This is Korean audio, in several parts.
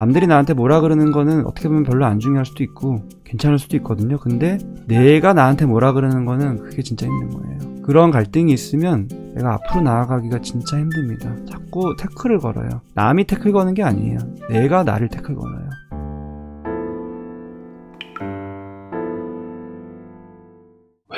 남들이 나한테 뭐라 그러는 거는 어떻게 보면 별로 안 중요할 수도 있고 괜찮을 수도 있거든요. 근데 내가 나한테 뭐라 그러는 거는 그게 진짜 힘든 거예요. 그런 갈등이 있으면 내가 앞으로 나아가기가 진짜 힘듭니다. 자꾸 태클을 걸어요. 남이 태클 거는 게 아니에요. 내가 나를 태클 걸어요.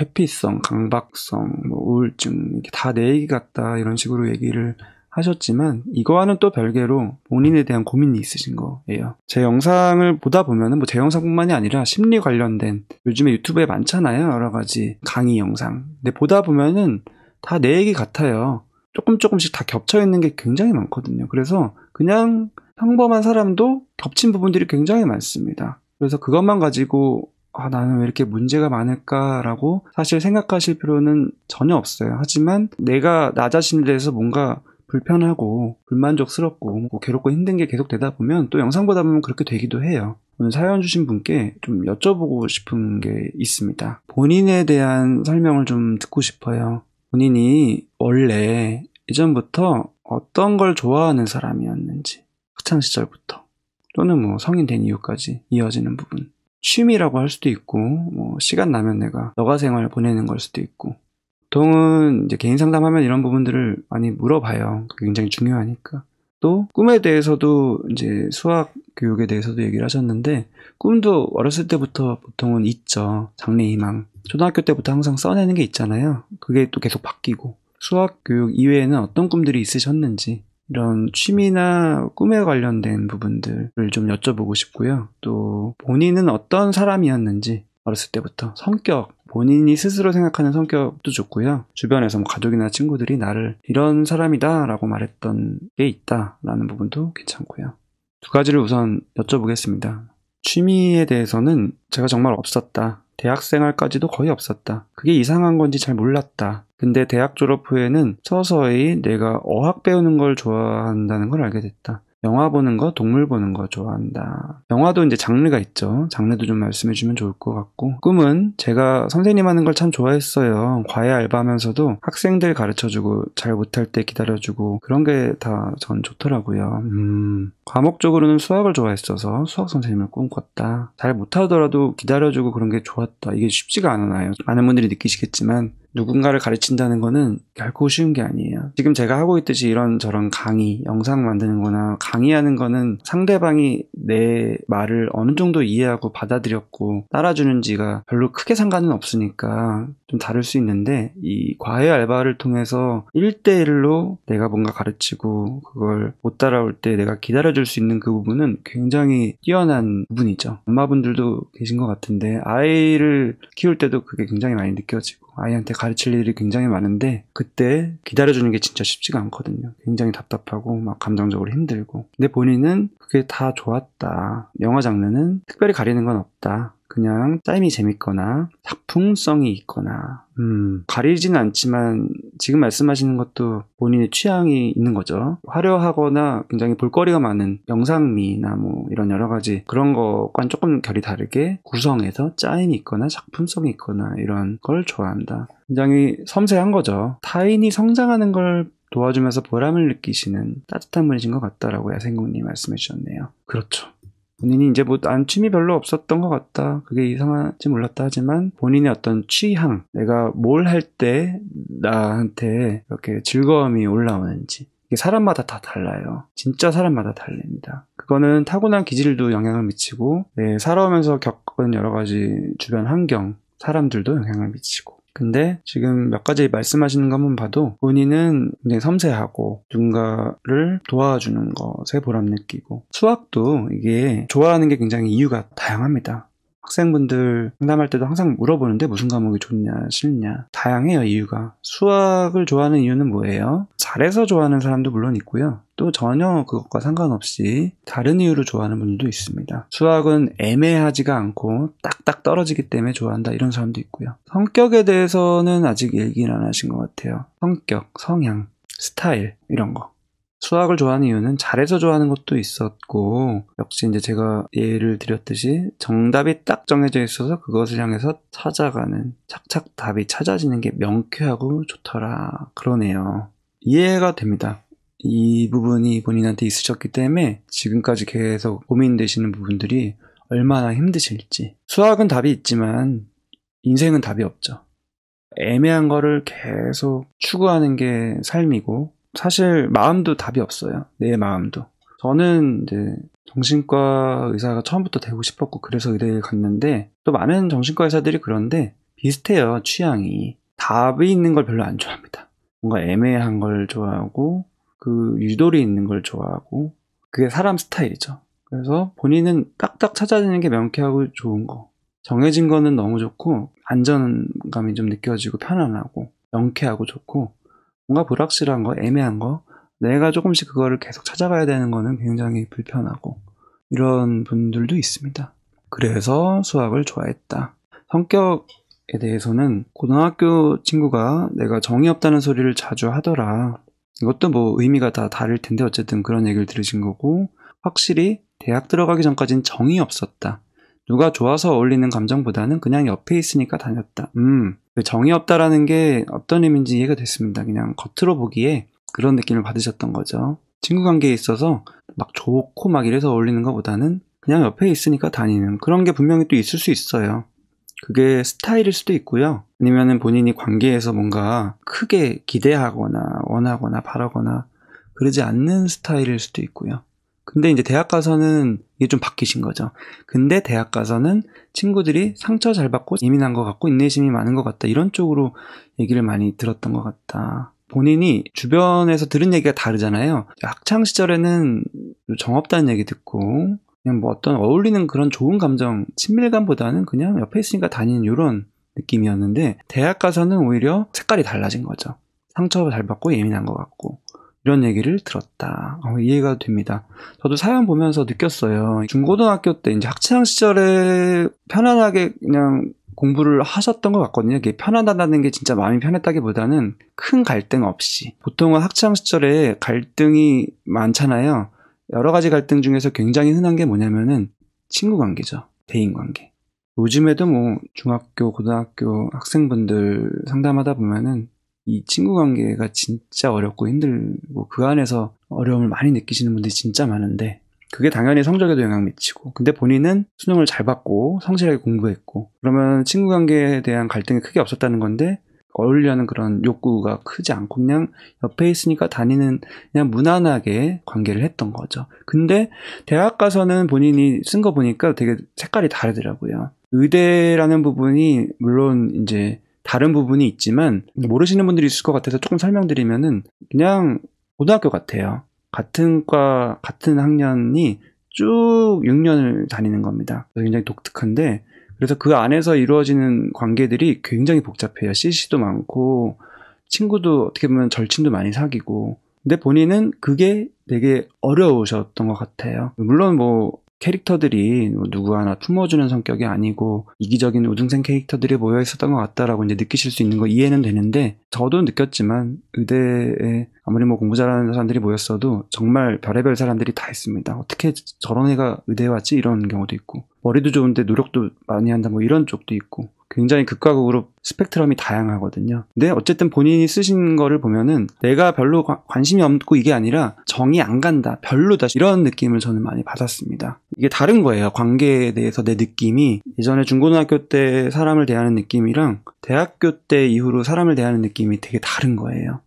회피성, 강박성, 뭐 우울증 이게 다 내 얘기 같다 이런 식으로 얘기를 하셨지만 이거와는 또 별개로 본인에 대한 고민이 있으신 거예요. 제 영상을 보다 보면은 뭐 제 영상뿐만이 아니라 심리 관련된 요즘에 유튜브에 많잖아요. 여러 가지 강의 영상. 근데 보다 보면은 다 내 얘기 같아요. 조금 조금씩 다 겹쳐 있는 게 굉장히 많거든요. 그래서 그냥 평범한 사람도 겹친 부분들이 굉장히 많습니다. 그래서 그것만 가지고 아, 나는 왜 이렇게 문제가 많을까라고 사실 생각하실 필요는 전혀 없어요. 하지만 내가 나 자신에 대해서 뭔가 불편하고 불만족스럽고 뭐 괴롭고 힘든 게 계속 되다 보면 또 영상 보다 보면 그렇게 되기도 해요. 오늘 사연 주신 분께 좀 여쭤보고 싶은 게 있습니다. 본인에 대한 설명을 좀 듣고 싶어요. 본인이 원래 이전부터 어떤 걸 좋아하는 사람이었는지 학창 시절부터 또는 뭐 성인 된 이후까지 이어지는 부분 취미라고 할 수도 있고 뭐 시간 나면 내가 여가 생활 보내는 걸 수도 있고 보통은 이제 개인 상담하면 이런 부분들을 많이 물어봐요. 굉장히 중요하니까. 또 꿈에 대해서도 이제 수학 교육에 대해서도 얘기를 하셨는데 꿈도 어렸을 때부터 보통은 있죠. 장래 희망. 초등학교 때부터 항상 써내는 게 있잖아요. 그게 또 계속 바뀌고 수학 교육 이외에는 어떤 꿈들이 있으셨는지 이런 취미나 꿈에 관련된 부분들을 좀 여쭤보고 싶고요. 또 본인은 어떤 사람이었는지 어렸을 때부터 성격 본인이 스스로 생각하는 성격도 좋고요. 주변에서 뭐 가족이나 친구들이 나를 이런 사람이다 라고 말했던 게 있다 라는 부분도 괜찮고요. 두 가지를 우선 여쭤보겠습니다. 취미에 대해서는 제가 정말 없었다. 대학 생활까지도 거의 없었다. 그게 이상한 건지 잘 몰랐다. 근데 대학 졸업 후에는 서서히 내가 어학 배우는 걸 좋아한다는 걸 알게 됐다. 영화 보는 거, 동물 보는 거 좋아한다. 영화도 이제 장르가 있죠. 장르도 좀 말씀해 주면 좋을 것 같고. 꿈은 제가 선생님 하는 걸 참 좋아했어요. 과외 알바하면서도 학생들 가르쳐 주고 잘 못할 때 기다려 주고 그런 게 다 전 좋더라고요. 음. 과목적으로는 수학을 좋아했어서 수학 선생님을 꿈꿨다. 잘 못하더라도 기다려주고 그런 게 좋았다. 이게 쉽지가 않아요. 많은 분들이 느끼시겠지만 누군가를 가르친다는 거는 결코 쉬운 게 아니에요. 지금 제가 하고 있듯이 이런 저런 강의, 영상 만드는 거나 강의하는 거는 상대방이 내 말을 어느 정도 이해하고 받아들였고 따라주는지가 별로 크게 상관은 없으니까 좀 다를 수 있는데 이 과외 알바를 통해서 1대1로 내가 뭔가 가르치고 그걸 못 따라올 때 내가 기다려줄 받을 수 있는 그 부분은 굉장히 뛰어난 부분이죠. 엄마분들도 계신 것 같은데 아이를 키울 때도 그게 굉장히 많이 느껴지고 아이한테 가르칠 일이 굉장히 많은데 그때 기다려주는 게 진짜 쉽지가 않거든요. 굉장히 답답하고 막 감정적으로 힘들고 근데 본인은 그게 다 좋았다. 영화 장르는 특별히 가리는 건 없다. 그냥 짜임이 재밌거나 작품성이 있거나 음, 가리진 않지만 지금 말씀하시는 것도 본인의 취향이 있는 거죠. 화려하거나 굉장히 볼거리가 많은 영상미나 뭐 이런 여러 가지 그런 것과는 조금 결이 다르게 구성에서 짜임이 있거나 작품성이 있거나 이런 걸 좋아한다. 굉장히 섬세한 거죠. 타인이 성장하는 걸 도와주면서 보람을 느끼시는 따뜻한 분이신 것 같다라고 야생공님 말씀해 주셨네요. 그렇죠. 본인이 이제 뭐 안 취미 별로 없었던 것 같다. 그게 이상한지 몰랐다 하지만 본인의 어떤 취향, 내가 뭘 할 때 나한테 이렇게 즐거움이 올라오는지 사람마다 다 달라요. 진짜 사람마다 달립니다. 그거는 타고난 기질도 영향을 미치고 네, 살아오면서 겪은 여러 가지 주변 환경, 사람들도 영향을 미치고 근데 지금 몇 가지 말씀하시는 한번 봐도 본인은 굉장히 섬세하고 누군가를 도와주는 것에 보람 느끼고 수학도 이게 좋아하는 게 굉장히 이유가 다양합니다. 학생분들 상담할 때도 항상 물어보는데 무슨 과목이 좋냐 싫냐 다양해요 이유가 수학을 좋아하는 이유는 뭐예요? 잘해서 좋아하는 사람도 물론 있고요 또 전혀 그것과 상관없이 다른 이유로 좋아하는 분들도 있습니다. 수학은 애매하지가 않고 딱딱 떨어지기 때문에 좋아한다 이런 사람도 있고요. 성격에 대해서는 아직 얘기는 안 하신 것 같아요. 성격, 성향, 스타일 이런 거. 수학을 좋아하는 이유는 잘해서 좋아하는 것도 있었고 역시 이제 제가 예를 드렸듯이 정답이 딱 정해져 있어서 그것을 향해서 찾아가는 착착 답이 찾아지는 게 명쾌하고 좋더라 그러네요 이해가 됩니다 이 부분이 본인한테 있으셨기 때문에 지금까지 계속 고민되시는 부분들이 얼마나 힘드실지. 수학은 답이 있지만 인생은 답이 없죠. 애매한 거를 계속 추구하는 게 삶이고 사실 마음도 답이 없어요. 내 마음도. 저는 이제 정신과 의사가 처음부터 되고 싶었고 그래서 의대에 갔는데 또 많은 정신과 의사들이 그런데 비슷해요. 취향이. 답이 있는 걸 별로 안 좋아합니다. 뭔가 애매한 걸 좋아하고 그유도리 있는 걸 좋아하고 그게 사람 스타일이죠. 그래서 본인은 딱딱 찾아내는 게 명쾌하고 좋은 거. 정해진 거는 너무 좋고 안전감이 좀 느껴지고 편안하고 명쾌하고 좋고 뭔가 불확실한 거, 애매한 거 내가 조금씩 그거를 계속 찾아가야 되는 거는 굉장히 불편하고 이런 분들도 있습니다. 그래서 수학을 좋아했다. 성격에 대해서는 고등학교 친구가 내가 정이 없다는 소리를 자주 하더라. 이것도 뭐 의미가 다 다를 텐데 어쨌든 그런 얘기를 들으신 거고 확실히 대학 들어가기 전까지는 정이 없었다. 누가 좋아서 어울리는 감정보다는 그냥 옆에 있으니까 다녔다. 음, 그 정이 없다라는 게 어떤 의미인지 이해가 됐습니다. 그냥 겉으로 보기에 그런 느낌을 받으셨던 거죠. 친구 관계에 있어서 막 좋고 막 이래서 어울리는 것보다는 그냥 옆에 있으니까 다니는 그런 게 분명히 또 있을 수 있어요. 그게 스타일일 수도 있고요. 아니면은 본인이 관계에서 뭔가 크게 기대하거나 원하거나 바라거나 그러지 않는 스타일일 수도 있고요. 근데 이제 대학 가서는 이게 좀 바뀌신 거죠. 근데 대학 가서는 친구들이 상처 잘 받고 예민한 것 같고 인내심이 많은 것 같다. 이런 쪽으로 얘기를 많이 들었던 것 같다. 본인이 주변에서 들은 얘기가 다르잖아요. 학창 시절에는 정없다는 얘기 듣고 그냥 뭐 어떤 어울리는 그런 좋은 감정, 친밀감보다는 그냥 옆에 있으니까 다니는 이런 느낌이었는데 대학 가서는 오히려 색깔이 달라진 거죠. 상처를 잘 받고 예민한 것 같고 이런 얘기를 들었다. 어, 이해가 됩니다. 저도 사연 보면서 느꼈어요. 중고등학교 때 이제 학창 시절에 편안하게 그냥 공부를 하셨던 것 같거든요. 이게 편하다는 게 진짜 마음이 편했다기보다는 큰 갈등 없이 보통은 학창 시절에 갈등이 많잖아요. 여러 가지 갈등 중에서 굉장히 흔한 게 뭐냐면은 친구 관계죠. 대인 관계. 요즘에도 뭐 중학교, 고등학교 학생분들 상담하다 보면은 이 친구 관계가 진짜 어렵고 힘들고 그 안에서 어려움을 많이 느끼시는 분들이 진짜 많은데 그게 당연히 성적에도 영향 미치고 근데 본인은 수능을 잘 받고 성실하게 공부했고 그러면 친구 관계에 대한 갈등이 크게 없었다는 건데 어울려는 그런 욕구가 크지 않고 그냥 옆에 있으니까 다니는 그냥 무난하게 관계를 했던 거죠. 근데 대학 가서는 본인이 쓴 거 보니까 되게 색깔이 다르더라고요. 의대라는 부분이 물론 이제 다른 부분이 있지만 모르시는 분들이 있을 것 같아서 조금 설명드리면은 그냥 고등학교 같아요. 같은 과 같은 학년이 쭉 6년을 다니는 겁니다. 굉장히 독특한데 그래서 그 안에서 이루어지는 관계들이 굉장히 복잡해요. CC도 많고, 친구도 어떻게 보면 절친도 많이 사귀고. 근데 본인은 그게 되게 어려우셨던 것 같아요. 물론 뭐, 캐릭터들이 누구 하나 품어주는 성격이 아니고 이기적인 우등생 캐릭터들이 모여 있었던 것 같다라고 이제 느끼실 수 있는 거 이해는 되는데 저도 느꼈지만 의대에 아무리 뭐 공부 잘하는 사람들이 모였어도 정말 별의별 사람들이 다 있습니다. 어떻게 저런 애가 의대에 왔지 이런 경우도 있고 머리도 좋은데 노력도 많이 한다 뭐 이런 쪽도 있고 굉장히 극과 극으로 스펙트럼이 다양하거든요. 근데 어쨌든 본인이 쓰신 거를 보면은 내가 별로 관심이 없고 이게 아니라 정이 안 간다, 별로다 이런 느낌을 저는 많이 받았습니다. 이게 다른 거예요. 관계에 대해서 내 느낌이 예전에 중고등학교 때 사람을 대하는 느낌이랑 대학교 때 이후로 사람을 대하는 느낌이 되게 다른 거예요.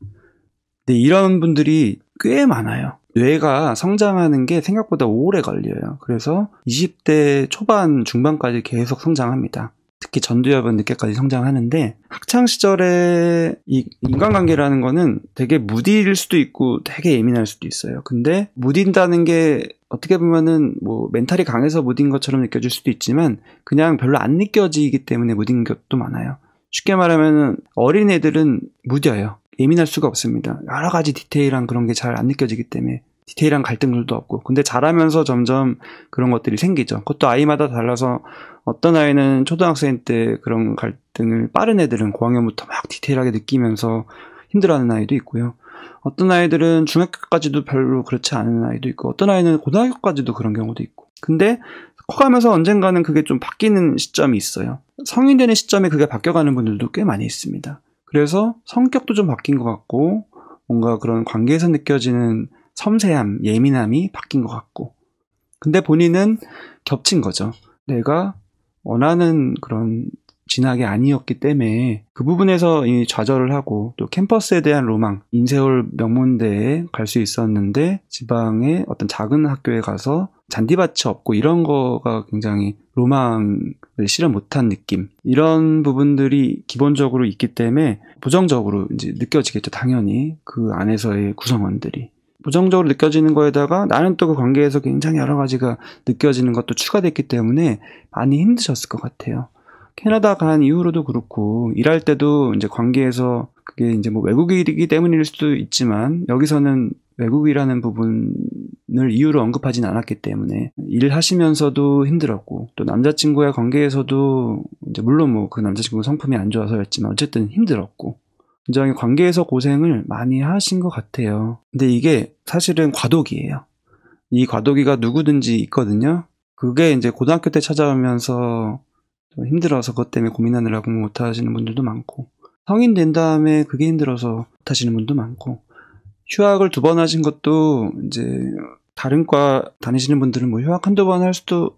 근데 이런 분들이 꽤 많아요. 뇌가 성장하는 게 생각보다 오래 걸려요. 그래서 20대 초반, 중반까지 계속 성장합니다. 특히 전두엽은 늦게까지 성장하는데 학창 시절에 이 인간관계라는 거는 되게 무딜 수도 있고 되게 예민할 수도 있어요. 근데 무딘다는 게 어떻게 보면은 뭐 멘탈이 강해서 무딘 것처럼 느껴질 수도 있지만 그냥 별로 안 느껴지기 때문에 무딘 것도 많아요. 쉽게 말하면 어린 애들은 무뎌요. 예민할 수가 없습니다. 여러 가지 디테일한 그런 게 잘 안 느껴지기 때문에 디테일한 갈등들도 없고 근데 자라면서 점점 그런 것들이 생기죠. 그것도 아이마다 달라서 어떤 아이는 초등학생 때 그런 갈등을 빠른 애들은 고학년부터 막 디테일하게 느끼면서 힘들어하는 아이도 있고요. 어떤 아이들은 중학교까지도 별로 그렇지 않은 아이도 있고 어떤 아이는 고등학교까지도 그런 경우도 있고 근데 커가면서 언젠가는 그게 좀 바뀌는 시점이 있어요. 성인 되는 시점에 그게 바뀌어가는 분들도 꽤 많이 있습니다. 그래서 성격도 좀 바뀐 것 같고 뭔가 그런 관계에서 느껴지는 섬세함, 예민함이 바뀐 것 같고 근데 본인은 겹친 거죠. 내가 원하는 그런 진학이 아니었기 때문에 그 부분에서 좌절을 하고 또 캠퍼스에 대한 로망, 인세울 명문대에 갈 수 있었는데 지방의 어떤 작은 학교에 가서 잔디밭이 없고 이런 거가 굉장히 로망을 실현 못 한 느낌 이런 부분들이 기본적으로 있기 때문에 부정적으로 이제 느껴지겠죠 당연히 그 안에서의 구성원들이 부정적으로 느껴지는 거에다가 나는 또 그 관계에서 굉장히 여러 가지가 느껴지는 것도 추가됐기 때문에 많이 힘드셨을 것 같아요. 캐나다 간 이후로도 그렇고 일할 때도 이제 관계에서 그게 이제 뭐 외국이기 때문일 수도 있지만 여기서는 외국이라는 부분을 이유로 언급하진 않았기 때문에 일하시면서도 힘들었고 또 남자친구의 관계에서도 이제 물론 뭐 그 남자친구 성품이 안 좋아서였지만 어쨌든 힘들었고 굉장히 관계에서 고생을 많이 하신 것 같아요. 근데 이게 사실은 과도기예요. 이 과도기가 누구든지 있거든요. 그게 이제 고등학교 때 찾아오면서 좀 힘들어서 그것 때문에 고민하느라 공부 못하시는 분들도 많고 성인 된 다음에 그게 힘들어서 못하시는 분도 많고 휴학을 두 번 하신 것도 이제 다른 과 다니시는 분들은 뭐 휴학 한두 번 할 수도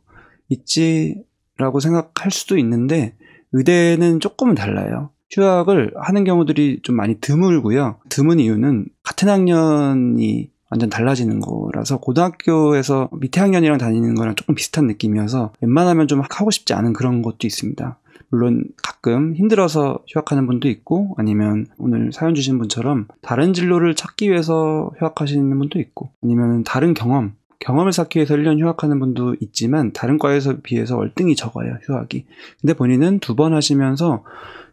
있지라고 생각할 수도 있는데 의대는 조금은 달라요. 휴학을 하는 경우들이 좀 많이 드물고요. 드문 이유는 같은 학년이 완전 달라지는 거라서 고등학교에서 밑에 학년이랑 다니는 거랑 조금 비슷한 느낌이어서 웬만하면 좀 하고 싶지 않은 그런 것도 있습니다. 물론 가끔 힘들어서 휴학하는 분도 있고 아니면 오늘 사연 주신 분처럼 다른 진로를 찾기 위해서 휴학하시는 분도 있고 아니면 다른 경험 경험을 쌓기 위해서 1년 휴학하는 분도 있지만 다른 과에서 비해서 월등히 적어요, 휴학이. 근데 본인은 두 번 하시면서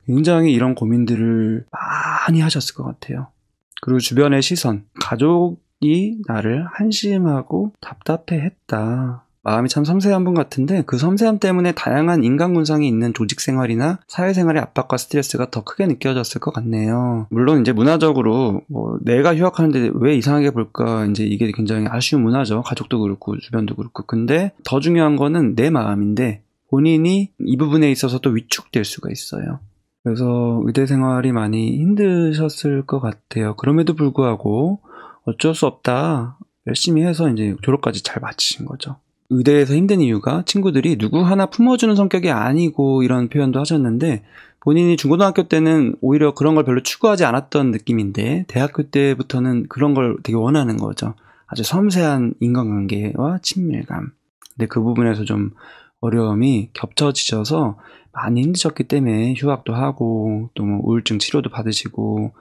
굉장히 이런 고민들을 많이 하셨을 것 같아요. 그리고 주변의 시선, 가족이 나를 한심하고 답답해 했다. 마음이 참 섬세한 분 같은데 그 섬세함 때문에 다양한 인간 군상이 있는 조직 생활이나 사회 생활의 압박과 스트레스가 더 크게 느껴졌을 것 같네요. 물론 이제 문화적으로 뭐 내가 휴학하는데 왜 이상하게 볼까 이제 이게 굉장히 아쉬운 문화죠. 가족도 그렇고 주변도 그렇고. 근데 더 중요한 거는 내 마음인데 본인이 이 부분에 있어서 또 위축될 수가 있어요. 그래서 의대 생활이 많이 힘드셨을 것 같아요. 그럼에도 불구하고 어쩔 수 없다. 열심히 해서 이제 졸업까지 잘 마치신 거죠. 의대에서 힘든 이유가 친구들이 누구 하나 품어주는 성격이 아니고 이런 표현도 하셨는데 본인이 중고등학교 때는 오히려 그런 걸 별로 추구하지 않았던 느낌인데 대학교 때부터는 그런 걸 되게 원하는 거죠. 아주 섬세한 인간관계와 친밀감. 근데 그 부분에서 좀 어려움이 겹쳐지셔서 많이 힘드셨기 때문에 휴학도 하고 또뭐 우울증 치료도 받으시고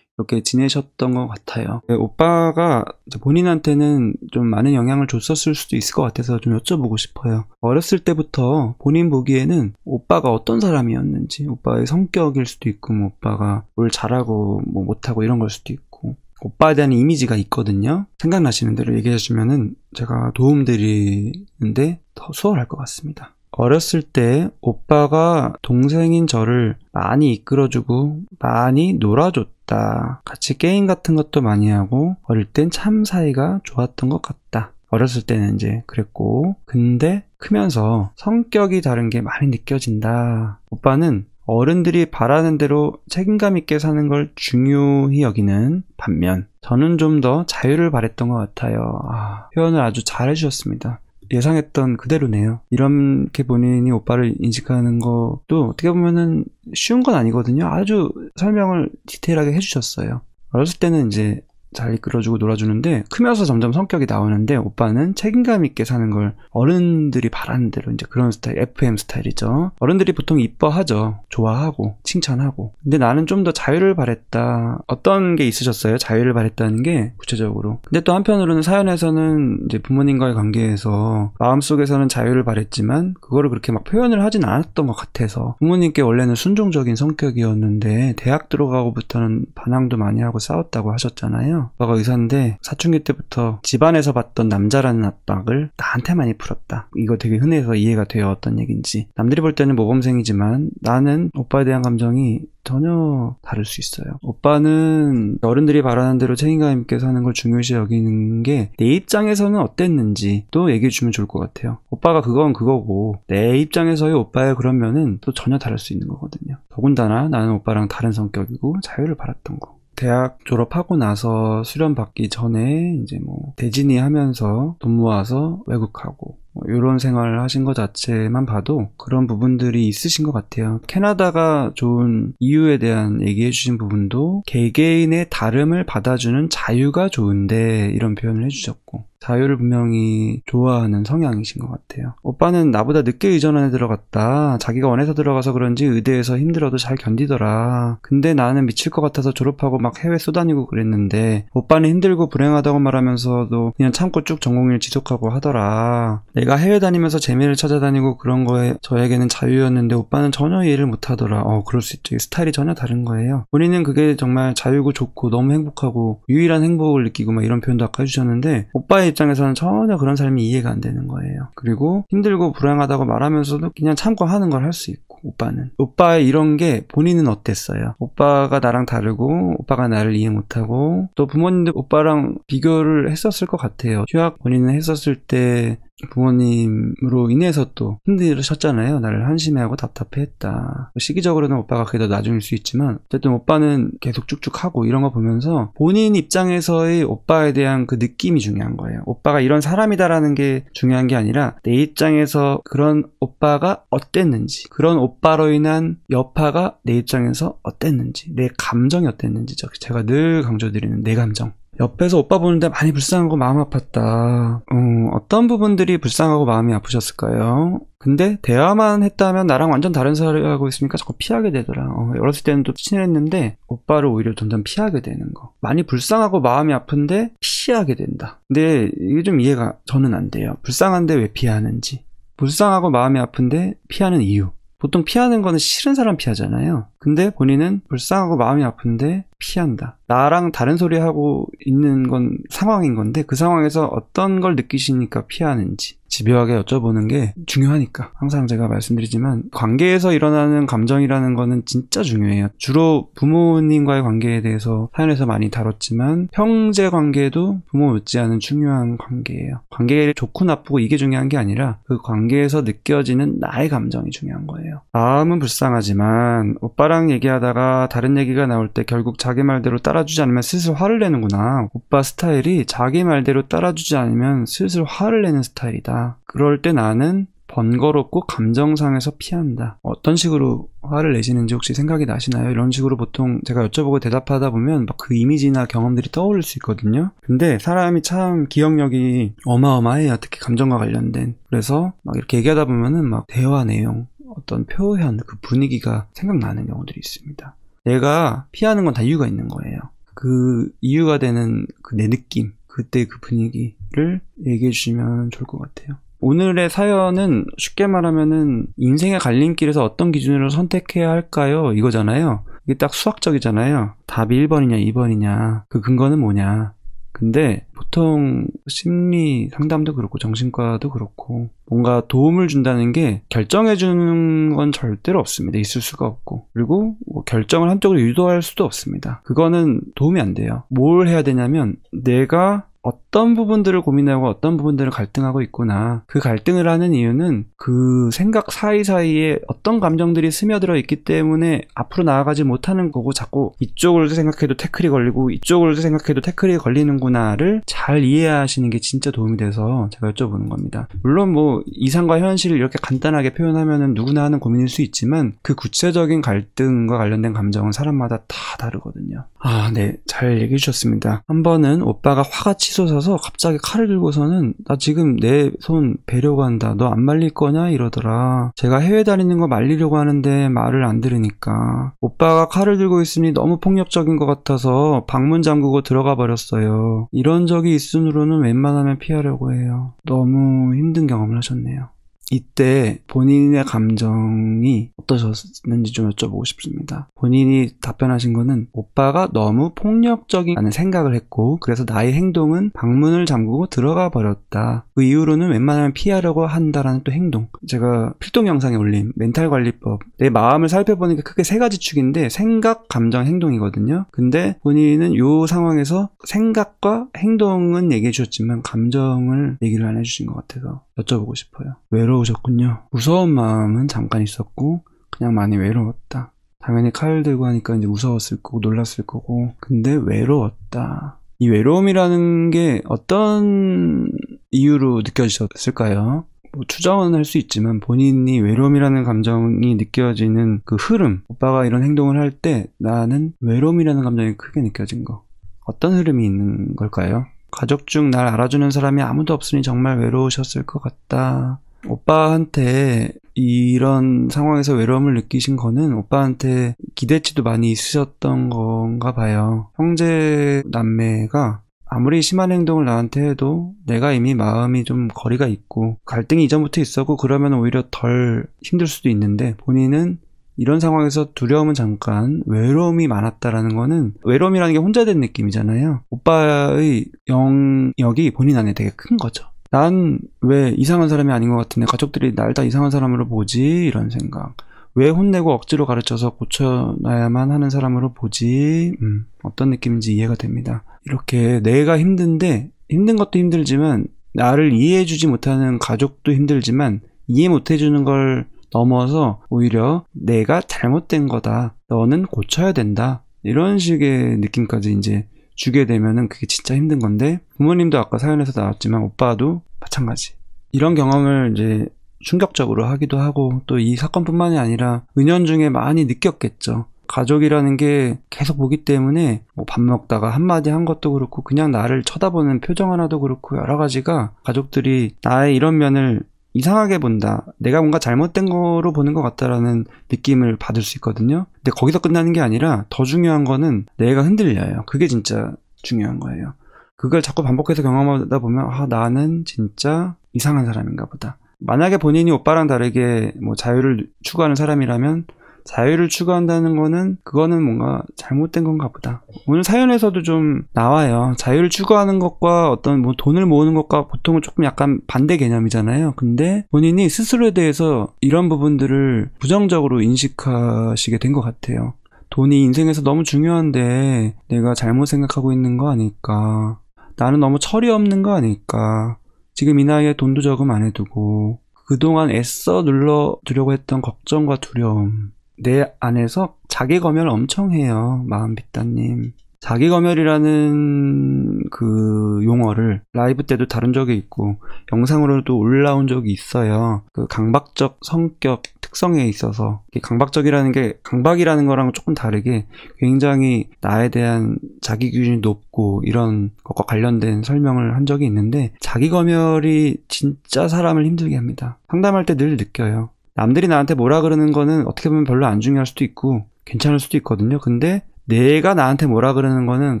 이렇게 지내셨던 것 같아요. 네, 오빠가 본인한테는 좀 많은 영향을 줬었을 수도 있을 것 같아서 좀 여쭤보고 싶어요. 어렸을 때부터 본인 보기에는 오빠가 어떤 사람이었는지, 오빠의 성격일 수도 있고, 뭐 오빠가 뭘 잘하고 뭐 못하고 이런 걸 수도 있고, 오빠에 대한 이미지가 있거든요. 생각나시는 대로 얘기해 주면은 제가 도움드리는데 더 수월할 것 같습니다. 어렸을 때 오빠가 동생인 저를 많이 이끌어주고 많이 놀아줬다. 같이 게임 같은 것도 많이 하고 어릴 땐 참 사이가 좋았던 것 같다. 어렸을 때는 이제 그랬고 근데 크면서 성격이 다른 게 많이 느껴진다. 오빠는 어른들이 바라는 대로 책임감 있게 사는 걸 중요히 여기는 반면 저는 좀 더 자유를 바랬던 것 같아요. 아, 표현을 아주 잘 해주셨습니다. 예상했던 그대로네요. 이렇게 본인이 오빠를 인식하는 것도 어떻게 보면은 쉬운 건 아니거든요. 아주 설명을 디테일하게 해주셨어요. 어렸을 때는 이제 잘 이끌어주고 놀아주는데 크면서 점점 성격이 나오는데 오빠는 책임감 있게 사는 걸 어른들이 바라는 대로 이제 그런 스타일 FM 스타일이죠 어른들이 보통 이뻐하죠 좋아하고 칭찬하고 근데 나는 좀 더 자유를 바랬다 어떤 게 있으셨어요 자유를 바랬다는 게 구체적으로 근데 또 한편으로는 사연에서는 이제 부모님과의 관계에서 마음속에서는 자유를 바랬지만 그거를 그렇게 막 표현을 하진 않았던 것 같아서 부모님께 원래는 순종적인 성격이었는데 대학 들어가고부터는 반항도 많이 하고 싸웠다고 하셨잖아요 있잖아요. 아빠가 의사인데 사춘기 때부터 집안에서 봤던 남자라는 압박을 나한테많 이풀었다. 이거 되게 흔해서 이해가 돼요. 어떤 얘기인지. 남들이 볼 때는 모범생이지만 나는 오빠에 대한 감정이 전혀 다를 수 있어요. 오빠는 어른들이 바라는 대로 책임감 있게 사는 걸 중요시 여기는 게 내 입장에서는 어땠는지 또 얘기해 주면 좋을 것 같아요. 오빠가 그건 그거고 내 입장에서의 오빠의 그런 면은 또 전혀 다를 수 있는 거거든요. 더군다나 나는 오빠랑 다른 성격이고 자유를 바랐던 거. 대학 졸업하고 나서 수련 받기 전에 이제 뭐 대진이 하면서 돈 모아서 외국하고 뭐 이런 생활을 하신 것 자체만 봐도 그런 부분들이 있으신 것 같아요. 캐나다가 좋은 이유에 대한 얘기해 주신 부분도 개개인의 다름을 받아주는 자유가 좋은데 이런 표현을 해주셨고 자유를 분명히 좋아하는 성향이신 것 같아요. 오빠는 나보다 늦게 의전원에 들어갔다. 자기가 원해서 들어가서 그런지 의대에서 힘들어도 잘 견디더라. 근데 나는 미칠 것 같아서 졸업하고 막 해외 쏘다니고 그랬는데 오빠는 힘들고 불행하다고 말하면서도 그냥 참고 쭉 전공일 지속하고 하더라. 내가 해외 다니면서 재미를 찾아다니고 그런 거에 저에게는 자유였는데 오빠는 전혀 이해를 못하더라. 어 그럴 수 있죠. 스타일이 전혀 다른 거예요. 본인은 그게 정말 자유고 좋고 너무 행복하고 유일한 행복을 느끼고 막 이런 표현도 아까 해주셨는데 오빠의 입장에서는 전혀 그런 삶이 이해가 안 되는 거예요. 그리고 힘들고 불행하다고 말하면서도 그냥 참고 하는 걸 할 수 있고 오빠는 오빠의 이런 게 본인은 어땠어요? 오빠가 나랑 다르고 오빠가 나를 이해 못하고 또 부모님도 오빠랑 비교를 했었을 것 같아요. 휴학 본인은 했었을 때 부모님으로 인해서 또힘들으셨잖아요 나를 한심해하고 답답해했다. 시기적으로는 오빠가 그게 더 나중일 수 있지만 어쨌든 오빠는 계속 쭉쭉 하고 이런 거 보면서 본인 입장에서의 오빠에 대한 그 느낌이 중요한 거예요. 오빠가 이런 사람이다라는 게 중요한 게 아니라 내 입장에서 그런 오빠가 어땠는지 그런 오빠로 인한 여파가 내 입장에서 어땠는지 내 감정이 어땠는지 제가 늘 강조드리는 내 감정 옆에서 오빠 보는데 많이 불쌍하고 마음 아팠다. 음, 어떤 부분들이 불쌍하고 마음이 아프셨을까요? 근데 대화만 했다면 나랑 완전 다른 사람하고 있으니까 자꾸 피하게 되더라. 어, 어렸을 때는 또 친했는데 오빠를 오히려 점점 피하게 되는 거. 많이 불쌍하고 마음이 아픈데 피하게 된다. 근데 이게 좀 이해가 저는 안 돼요. 불쌍한데 왜 피하는지. 불쌍하고 마음이 아픈데 피하는 이유. 보통 피하는 거는 싫은 사람 피하잖아요. 근데 본인은 불쌍하고 마음이 아픈데 피한다. 나랑 다른 소리 하고 있는 건 상황인 건데 그 상황에서 어떤 걸 느끼시니까 피하는지 집요하게 여쭤보는 게 중요하니까 항상 제가 말씀드리지만 관계에서 일어나는 감정이라는 거는 진짜 중요해요. 주로 부모님과의 관계에 대해서 사연에서 많이 다뤘지만 형제 관계도 부모 못지않은 중요한 관계예요. 관계에 좋고 나쁘고 이게 중요한 게 아니라 그 관계에서 느껴지는 나의 감정이 중요한 거예요. 마음은 불쌍하지만 오빠랑 얘기하다가 다른 얘기가 나올 때 결국 자기 말대로 따라주지 않으면 슬슬 화를 내는구나. 오빠 스타일이 자기 말대로 따라주지 않으면 슬슬 화를 내는 스타일이다. 그럴 때 나는 번거롭고 감정상에서 피한다. 어떤 식으로 화를 내시는지 혹시 생각이 나시나요? 이런 식으로 보통 제가 여쭤보고 대답하다 보면 막 그 이미지나 경험들이 떠오를 수 있거든요. 근데 사람이 참 기억력이 어마어마해요. 특히 감정과 관련된. 그래서 막 이렇게 얘기하다 보면은 막 대화 내용, 어떤 표현, 그 분위기가 생각나는 경우들이 있습니다. 내가 피하는 건 다 이유가 있는 거예요. 그 이유가 되는 그 내 느낌, 그때 그 분위기를 얘기해 주시면 좋을 것 같아요. 오늘의 사연은 쉽게 말하면은 인생의 갈림길에서 어떤 기준으로 선택해야 할까요? 이거잖아요. 이게 딱 수학적이잖아요. 답이 1번이냐 2번이냐 그 근거는 뭐냐 근데 보통 심리 상담도 그렇고 정신과도 그렇고 뭔가 도움을 준다는 게 결정해 주는 건 절대로 없습니다. 있을 수가 없고 그리고 뭐 결정을 한쪽으로 유도할 수도 없습니다. 그거는 도움이 안 돼요. 뭘 해야 되냐면 내가 어떤 부분들을 고민하고 어떤 부분들을 갈등하고 있구나. 그 갈등을 하는 이유는 그 생각 사이사이에 어떤 감정들이 스며들어 있기 때문에 앞으로 나아가지 못하는 거고 자꾸 이쪽을 생각해도 태클이 걸리고 이쪽을 생각해도 태클이 걸리는구나를 잘 이해하시는 게 진짜 도움이 돼서 제가 여쭤보는 겁니다. 물론 뭐 이상과 현실을 이렇게 간단하게 표현하면 누구나 하는 고민일 수 있지만 그 구체적인 갈등과 관련된 감정은 사람마다 다 다르거든요. 아, 네. 잘 얘기해 주셨습니다. 한 번은 오빠가 화가 치솟 뒤쫓아서 갑자기 칼을 들고서는 나 지금 내 손베려고 한다. 너 안 말릴 거냐? 이러더라. 제가 해외 다니는 거 말리려고 하는데 말을 안 들으니까. 오빠가 칼을 들고 있으니 너무 폭력적인 것 같아서 방문 잠그고 들어가 버렸어요. 이런 적이 있으므로는 웬만하면 피하려고 해요. 너무 힘든 경험을 하셨네요. 이때 본인의 감정이 어떠셨는지 좀 여쭤보고 싶습니다. 본인이 답변하신 거는 오빠가 너무 폭력적이라는 생각을 했고 그래서 나의 행동은 방문을 잠그고 들어가 버렸다. 그 이후로는 웬만하면 피하려고 한다라는 또 행동. 제가 필동 영상에 올린 멘탈 관리법 내 마음을 살펴보니까 크게 세 가지 축인데 생각, 감정, 행동이거든요. 근데 본인은 이 상황에서 생각과 행동은 얘기해 주셨지만 감정을 얘기를 안 해주신 것 같아서 여쭤보고 싶어요. 외로 외로우셨군요. 무서운 마음은 잠깐 있었고 그냥 많이 외로웠다. 당연히 칼 들고 하니까 이제 무서웠을 거고 놀랐을 거고 근데 외로웠다. 이 외로움이라는 게 어떤 이유로 느껴지셨을까요? 뭐 추정은 할 수 있지만 본인이 외로움이라는 감정이 느껴지는 그 흐름 오빠가 이런 행동을 할 때 나는 외로움이라는 감정이 크게 느껴진 거 어떤 흐름이 있는 걸까요? 가족 중 날 알아주는 사람이 아무도 없으니 정말 외로우셨을 것 같다. 오빠한테 이런 상황에서 외로움을 느끼신 거는 오빠한테 기대치도 많이 있으셨던 건가 봐요. 형제 남매가 아무리 심한 행동을 나한테 해도 내가 이미 마음이 좀 거리가 있고 갈등이 이전부터 있었고 그러면 오히려 덜 힘들 수도 있는데 본인은 이런 상황에서 두려움은 잠깐 외로움이 많았다라는 거는 외로움이라는 게 혼자 된 느낌이잖아요. 오빠의 영역이 본인 안에 되게 큰 거죠. 난왜 이상한 사람이 아닌 것 같은데 가족들이 날 다 이상한 사람으로 보지? 이런 생각. 왜 혼내고 억지로 가르쳐서 고쳐놔야만 하는 사람으로 보지? 음, 어떤 느낌인지 이해가 됩니다. 이렇게 내가 힘든데, 힘든 것도 힘들지만, 나를 이해해주지 못하는 가족도 힘들지만, 이해 못해주는 걸 넘어서 오히려 내가 잘못된 거다. 너는 고쳐야 된다. 이런 식의 느낌까지 이제 주게 되면은 그게 진짜 힘든 건데 부모님도 아까 사연에서 나왔지만 오빠도 마찬가지. 이런 경험을 이제 충격적으로 하기도 하고 또 이 사건뿐만이 아니라 은연중에 많이 느꼈겠죠. 가족이라는 게 계속 보기 때문에 뭐 밥 먹다가 한마디 한 것도 그렇고 그냥 나를 쳐다보는 표정 하나도 그렇고 여러 가지가 가족들이 나의 이런 면을 이상하게 본다. 내가 뭔가 잘못된 거로 보는 것 같다라는 느낌을 받을 수 있거든요. 근데 거기서 끝나는 게 아니라 더 중요한 거는 내가 흔들려요. 그게 진짜 중요한 거예요. 그걸 자꾸 반복해서 경험하다 보면 아 나는 진짜 이상한 사람인가 보다. 만약에 본인이 오빠랑 다르게 뭐 자유를 추구하는 사람이라면 자유를 추구한다는 거는 그거는 뭔가 잘못된 건가 보다. 오늘 사연에서도 좀 나와요. 자유를 추구하는 것과 어떤 뭐 돈을 모으는 것과 보통은 조금 약간 반대 개념이잖아요. 근데 본인이 스스로에 대해서 이런 부분들을 부정적으로 인식하시게 된 것 같아요. 돈이 인생에서 너무 중요한데 내가 잘못 생각하고 있는 거 아닐까. 나는 너무 철이 없는 거 아닐까. 지금 이 나이에 돈도 저금 안 해두고 그동안 애써 눌러두려고 했던 걱정과 두려움 내 안에서 자기 검열 엄청 해요. 마음비따님. 자기 검열이라는 그 용어를 라이브 때도 다룬 적이 있고 영상으로도 올라온 적이 있어요. 그 강박적 성격 특성에 있어서 강박적이라는 게 강박이라는 거랑 조금 다르게 굉장히 나에 대한 자기 기준이 높고 이런 것과 관련된 설명을 한 적이 있는데 자기 검열이 진짜 사람을 힘들게 합니다. 상담할 때 늘 느껴요. 남들이 나한테 뭐라 그러는 거는 어떻게 보면 별로 안 중요할 수도 있고 괜찮을 수도 있거든요. 근데 내가 나한테 뭐라 그러는 거는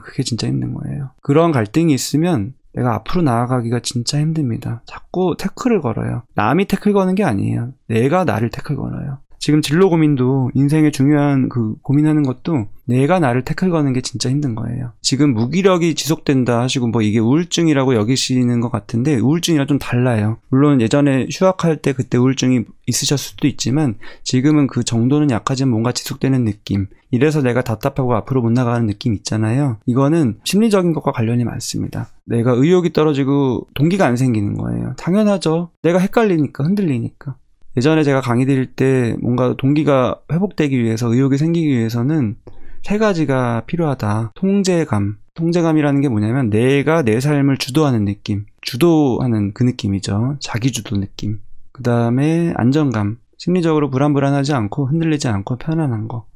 그게 진짜 힘든 거예요. 그런 갈등이 있으면 내가 앞으로 나아가기가 진짜 힘듭니다. 자꾸 태클을 걸어요. 남이 태클 거는 게 아니에요. 내가 나를 태클 걸어요. 지금 진로 고민도 인생의 중요한 그 고민하는 것도 내가 나를 태클 거는 게 진짜 힘든 거예요. 지금 무기력이 지속된다 하시고 뭐 이게 우울증이라고 여기시는 것 같은데 우울증이랑 좀 달라요. 물론 예전에 휴학할 때 그때 우울증이 있으셨을 수도 있지만 지금은 그 정도는 약하지만 뭔가 지속되는 느낌. 이래서 내가 답답하고 앞으로 못 나가는 느낌 있잖아요. 이거는 심리적인 것과 관련이 많습니다. 내가 의욕이 떨어지고 동기가 안 생기는 거예요. 당연하죠. 내가 헷갈리니까 흔들리니까. 예전에 제가 강의 드릴 때 뭔가 동기가 회복되기 위해서 의욕이 생기기 위해서는 세 가지가 필요하다. 통제감. 통제감이라는 게 뭐냐면 내가 내 삶을 주도하는 느낌. 주도하는 그 느낌이죠. 자기주도 느낌. 그 다음에 안정감. 심리적으로 불안불안하지 않고 흔들리지 않고 편안한 거.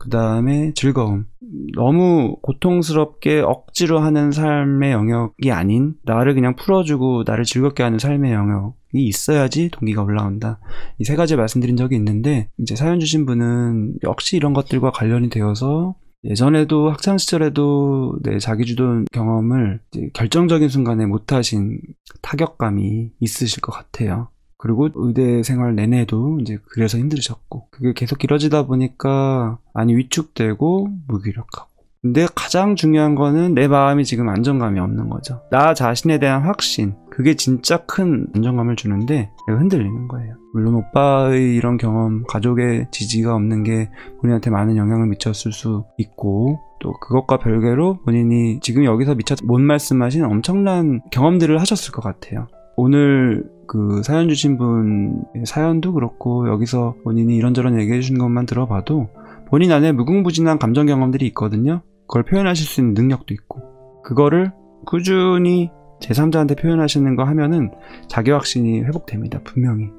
그 다음에 즐거움. 너무 고통스럽게 억지로 하는 삶의 영역이 아닌 나를 그냥 풀어주고 나를 즐겁게 하는 삶의 영역이 있어야지 동기가 올라온다. 이 세 가지 말씀드린 적이 있는데 이제 사연 주신 분은 역시 이런 것들과 관련이 되어서 예전에도 학창 시절에도 내 네, 자기주도 경험을 결정적인 순간에 못하신 타격감이 있으실 것 같아요. 그리고 의대 생활 내내도 이제 그래서 힘들으셨고 그게 계속 길어지다 보니까 많이 위축되고 무기력하고 근데 가장 중요한 거는 내 마음이 지금 안정감이 없는 거죠 나 자신에 대한 확신 그게 진짜 큰 안정감을 주는데 흔들리는 거예요 물론 오빠의 이런 경험 가족의 지지가 없는 게 본인한테 많은 영향을 미쳤을 수 있고 또 그것과 별개로 본인이 지금 여기서 미처 못 말씀하신 엄청난 경험들을 하셨을 것 같아요 오늘 그 사연 주신 분의 사연도 그렇고 여기서 본인이 이런저런 얘기해 주신 것만 들어봐도 본인 안에 무궁무진한 감정 경험들이 있거든요. 그걸 표현하실 수 있는 능력도 있고 그거를 꾸준히 제3자한테 표현하시는 거 하면은 자기 확신이 회복됩니다. 분명히.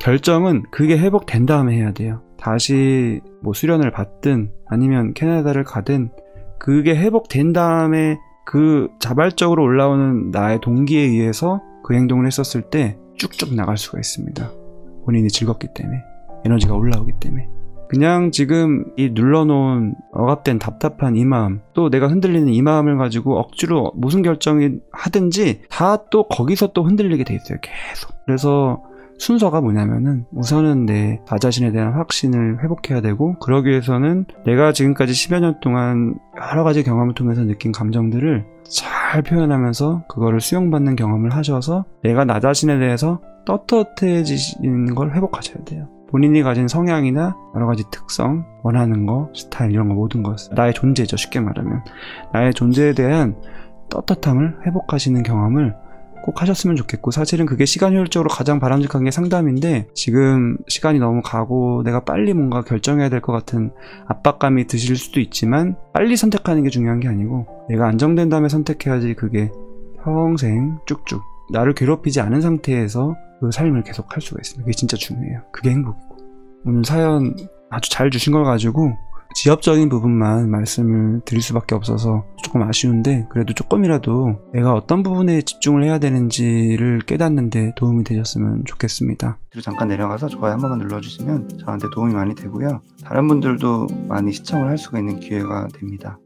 결정은 그게 회복된 다음에 해야 돼요. 다시 뭐 수련을 받든 아니면 캐나다를 가든 그게 회복된 다음에 그 자발적으로 올라오는 나의 동기에 의해서 그 행동을 했었을 때 쭉쭉 나갈 수가 있습니다. 본인이 즐겁기 때문에 에너지가 올라오기 때문에 그냥 지금 이 눌러놓은 억압된 답답한 이 마음 또 내가 흔들리는 이 마음을 가지고 억지로 무슨 결정을 하든지 다 또 거기서 또 흔들리게 돼 있어요 계속 그래서 순서가 뭐냐면은 우선은 내나 자신에 대한 확신을 회복해야 되고 그러기 위해서는 내가 지금까지 10여 년 동안 여러 가지 경험을 통해서 느낀 감정들을 잘 표현하면서 그거를 수용받는 경험을 하셔서 내가 나 자신에 대해서 떳떳해지는 걸 회복하셔야 돼요. 본인이 가진 성향이나 여러 가지 특성, 원하는 거, 스타일 이런 거 모든 것 나의 존재죠 쉽게 말하면 나의 존재에 대한 떳떳함을 회복하시는 경험을 꼭 하셨으면 좋겠고 사실은 그게 시간 효율적으로 가장 바람직한 게 상담인데 지금 시간이 너무 가고 내가 빨리 뭔가 결정해야 될 것 같은 압박감이 드실 수도 있지만 빨리 선택하는 게 중요한 게 아니고 내가 안정된 다음에 선택해야지 그게 평생 쭉쭉 나를 괴롭히지 않은 상태에서 그 삶을 계속 할 수가 있습니다. 그게 진짜 중요해요. 그게 행복이고 오늘 사연 아주 잘 주신 걸 가지고 지엽적인 부분만 말씀을 드릴 수밖에 없어서 조금 아쉬운데 그래도 조금이라도 내가 어떤 부분에 집중을 해야 되는지를 깨닫는데 도움이 되셨으면 좋겠습니다. 뒤로 잠깐 내려가서 좋아요 한 번만 눌러주시면 저한테 도움이 많이 되고요. 다른 분들도 많이 시청을 할 수가 있는 기회가 됩니다.